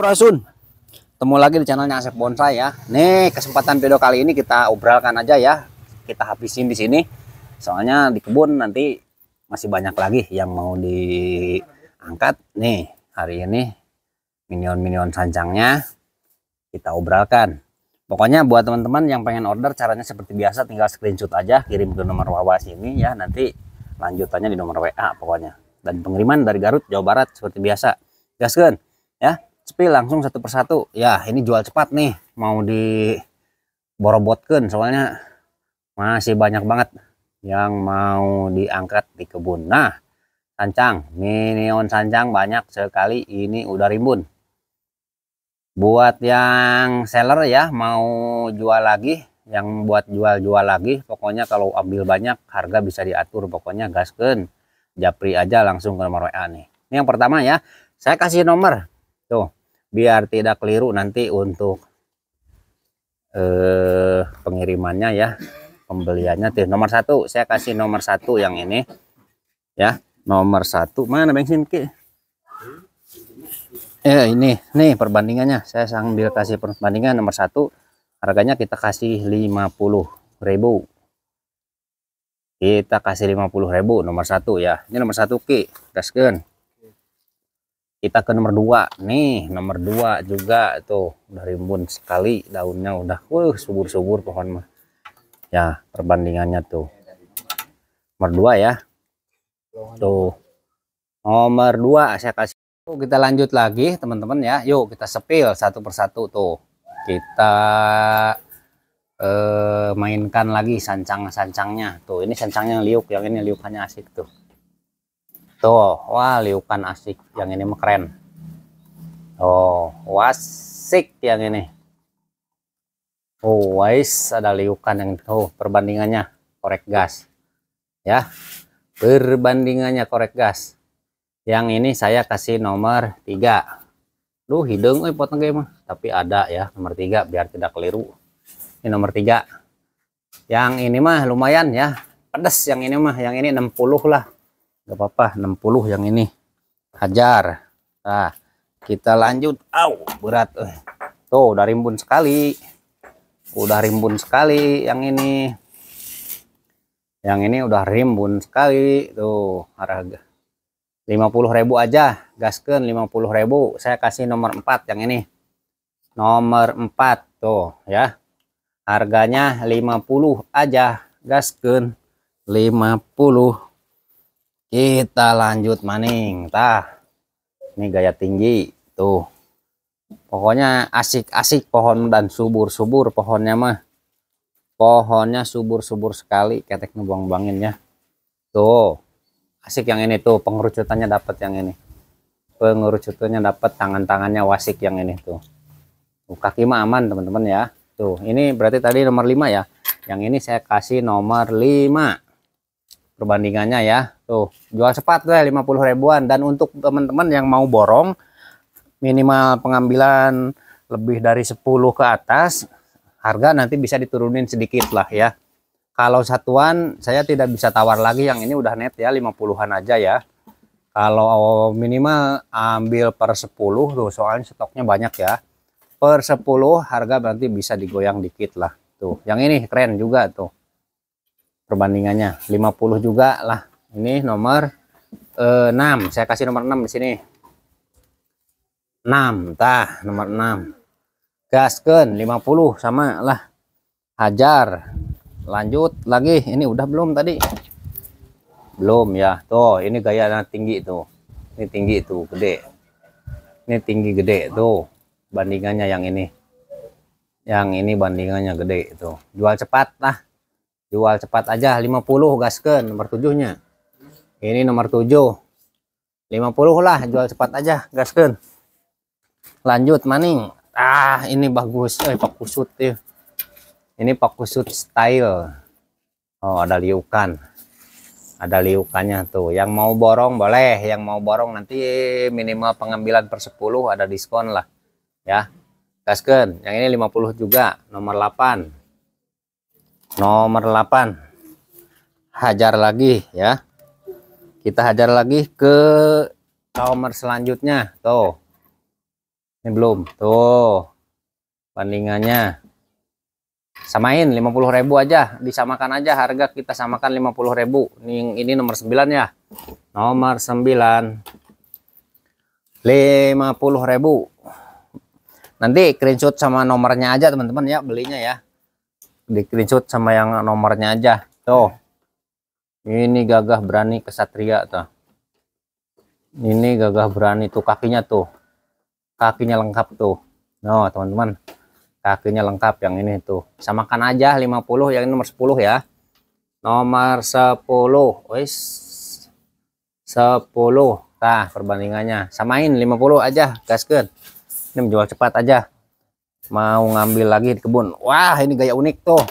Rasun, Temu lagi di channelnya Asep Bonsai ya Nih kesempatan video kali ini kita obralkan aja ya Kita habisin di sini Soalnya di kebun nanti masih banyak lagi yang mau diangkat Nih hari ini minion-minion sancangnya kita obralkan Pokoknya buat teman-teman yang pengen order caranya seperti biasa tinggal screenshot aja kirim ke nomor wawas ini ya nanti lanjutannya di nomor WA pokoknya dan pengiriman dari Garut Jawa Barat seperti biasa gaskan spill langsung satu persatu ya ini jual cepat nih mau di borobotkan soalnya masih banyak banget yang mau diangkat di kebun nah sancang minion sancang banyak sekali ini udah rimbun buat yang seller ya mau jual lagi yang buat jual-jual lagi pokoknya kalau ambil banyak harga bisa diatur pokoknya gasken japri aja langsung ke nomor WA nih ini yang pertama ya saya kasih nomor tuh biar tidak keliru nanti untuk eh, pengirimannya ya pembeliannya tuh nomor satu saya kasih nomor satu yang ini ya nomor satu mana bensin ki eh ini nih perbandingannya saya sambil kasih perbandingan nomor satu harganya kita kasih puluh ribu kita kasih puluh ribu nomor satu ya ini nomor satu ki gasken kita ke nomor dua nih nomor dua juga tuh udah rimbun sekali daunnya udah wuh subur-subur pohon mah ya perbandingannya tuh nomor dua ya tuh nomor dua saya kasih tuh, kita lanjut lagi teman-teman ya yuk kita sepil satu persatu tuh kita eh, mainkan lagi sancang-sancangnya tuh ini sancangnya liuk yang ini liukannya asik tuh Tuh, wah liukan asik. Yang ini mah keren. Oh, wasik yang ini. Oh, wais ada liukan yang tuh oh, perbandingannya korek gas. Ya. Perbandingannya korek gas. Yang ini saya kasih nomor 3. Duh, hidung eh potong mah. Tapi ada ya nomor 3 biar tidak keliru. Ini nomor 3. Yang ini mah lumayan ya. Pedas yang ini mah, yang ini 60 lah Gak apa-apa 60 yang ini hajar nah kita lanjut Au, berat eh, tuh udah rimbun sekali udah rimbun sekali yang ini yang ini udah rimbun sekali tuh harga ribu aja gasken ribu. saya kasih nomor 4 yang ini nomor 4 tuh ya harganya 50 aja gasken 50 kita lanjut maning tah ini gaya tinggi tuh pokoknya asik-asik pohon dan subur-subur pohonnya mah pohonnya subur-subur sekali ketek nubang bangin ya tuh asik yang ini tuh pengerucutannya dapat yang ini pengerucutannya dapat tangan-tangannya wasik yang ini tuh tuh kaki mah aman teman-teman ya tuh ini berarti tadi nomor 5 ya yang ini saya kasih nomor 5 perbandingannya ya tuh jual cepat deh 50 ya, ribuan dan untuk teman-teman yang mau borong minimal pengambilan lebih dari 10 ke atas harga nanti bisa diturunin sedikit lah ya kalau satuan saya tidak bisa tawar lagi yang ini udah net ya 50-an aja ya kalau minimal ambil per 10 tuh soalnya stoknya banyak ya per 10 harga berarti bisa digoyang dikit lah tuh yang ini keren juga tuh perbandingannya 50 juga lah ini nomor eh, 6 saya kasih nomor 6 di sini 6 tah nomor 6 gasken 50 sama lah hajar lanjut lagi ini udah belum tadi belum ya tuh ini gaya tinggi tuh ini tinggi tuh gede ini tinggi gede tuh bandingannya yang ini yang ini bandingannya gede tuh jual cepat lah jual cepat aja 50 gasken nomor tujuhnya ini nomor tujuh 50 lah jual cepat aja gasken lanjut maning ah ini bagus eh pak kusut ya ini pak kusut style oh ada liukan ada liukannya tuh yang mau borong boleh yang mau borong nanti minimal pengambilan per 10 ada diskon lah ya gasken yang ini 50 juga nomor 8 nomor 8 hajar lagi ya kita hajar lagi ke nomor selanjutnya tuh ini belum tuh bandingannya samain 50.000 aja disamakan aja harga kita samakan 50.000 ini, ini nomor 9 ya nomor 9 50.000 nanti screenshot sama nomornya aja teman-teman ya belinya ya di screenshot sama yang nomornya aja tuh ini gagah berani kesatria tuh ini gagah berani tuh kakinya tuh kakinya lengkap tuh no nah, teman-teman kakinya lengkap yang ini tuh samakan aja 50 yang ini nomor 10 ya nomor 10 wis 10 nah perbandingannya samain 50 aja gaskeun ini menjual cepat aja mau ngambil lagi di kebun wah ini gaya unik tuh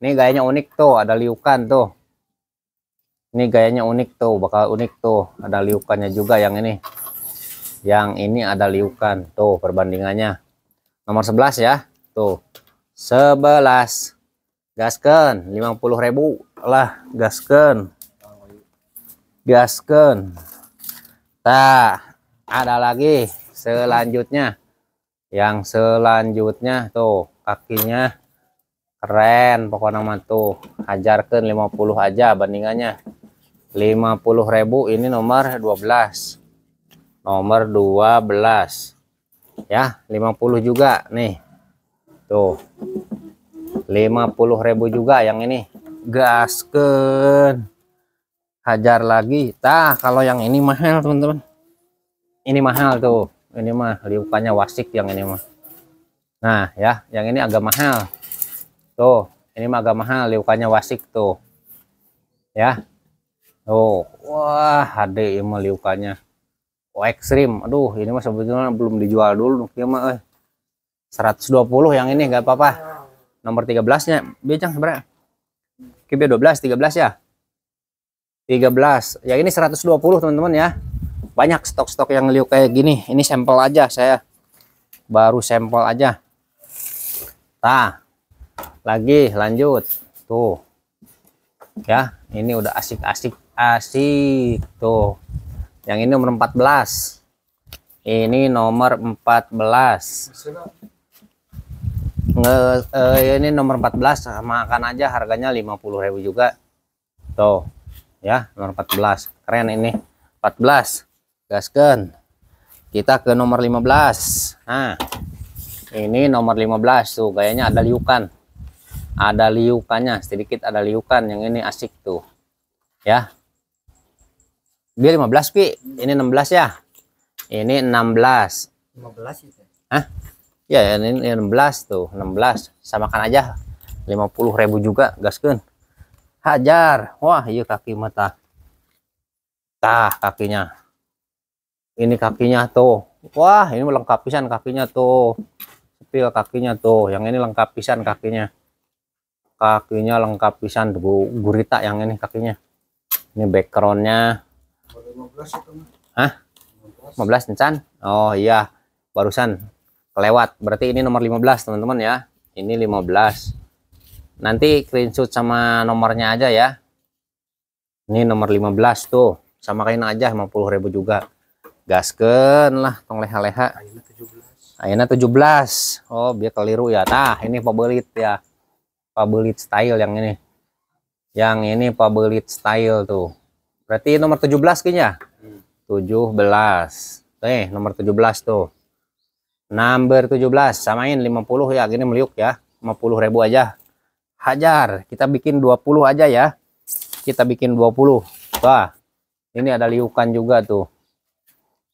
ini gayanya unik tuh ada liukan tuh ini gayanya unik tuh bakal unik tuh ada liukannya juga yang ini yang ini ada liukan tuh perbandingannya nomor 11 ya tuh 11 gasken 50.000 lah gasken gasken tak ada lagi selanjutnya yang selanjutnya tuh kakinya keren pokoknya nama tuh hajarkan 50 aja bandingannya 50.000 ini nomor 12 nomor 12 ya 50 juga nih tuh 50.000 juga yang ini gasken hajar lagi tah kalau yang ini mahal teman-teman ini mahal tuh ini mah liukannya wasik yang ini mah nah ya yang ini agak mahal tuh ini mah agak mahal liukannya wasik tuh ya tuh wah hade ini mah liukannya oh ekstrim aduh ini mah sebetulnya belum dijual dulu Ini mah eh, 120 yang ini gak apa-apa nomor 13 nya bincang iya, sebenarnya kibir 12 13 ya 13 ya ini 120 teman-teman ya banyak stok-stok yang liuk kayak gini ini sampel aja saya baru sampel aja nah lagi lanjut tuh ya ini udah asik-asik asik tuh yang ini nomor 14 ini nomor 14 Nge, eh, ini nomor 14 makan aja harganya 50.000 juga tuh ya nomor 14 keren ini 14 gaskan kita ke nomor 15 nah ini nomor 15 tuh gayanya ada liukan ada liukannya sedikit ada liukan yang ini asik tuh ya dia 15 Pi ini 16 ya ini 16 15 itu ya, ya, ya ini 16 tuh 16 samakan aja 50.000 juga gaskan hajar wah iya kaki mata tah kakinya ini kakinya tuh wah ini lengkap pisan kakinya tuh sepil kakinya tuh yang ini lengkap pisan kakinya kakinya lengkap pisan bu gurita yang ini kakinya ini backgroundnya ah, Hah? 15 Encan? Oh iya barusan kelewat berarti ini nomor 15 teman-teman ya ini 15 nanti screenshot sama nomornya aja ya ini nomor 15 tuh sama kain aja 50.000 juga gasken lah tong leha-leha Ayana 17 oh biar keliru ya nah ini pabelit ya pabelit style yang ini yang ini pabelit style tuh berarti nomor 17 kayaknya hmm. 17 eh nomor 17 tuh number 17 samain 50 ya gini meliuk ya 50 ribu aja hajar kita bikin 20 aja ya kita bikin 20 wah ini ada liukan juga tuh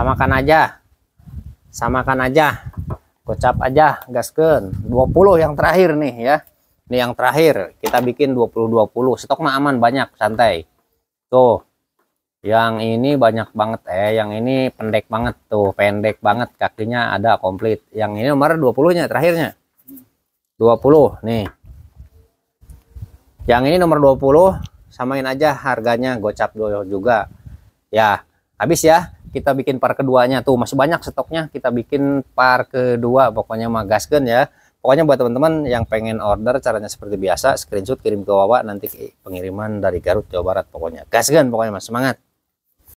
samakan aja samakan aja gocap aja gasken 20 yang terakhir nih ya ini yang terakhir kita bikin 20-20 stok mah aman banyak santai tuh yang ini banyak banget eh yang ini pendek banget tuh pendek banget kakinya ada komplit yang ini nomor 20 nya terakhirnya 20 nih yang ini nomor 20 samain aja harganya gocap dulu juga ya habis ya kita bikin par keduanya tuh masih banyak stoknya kita bikin par kedua pokoknya mah ya pokoknya buat teman-teman yang pengen order caranya seperti biasa screenshot kirim ke Wawa nanti pengiriman dari Garut Jawa Barat pokoknya gasgen, pokoknya mas semangat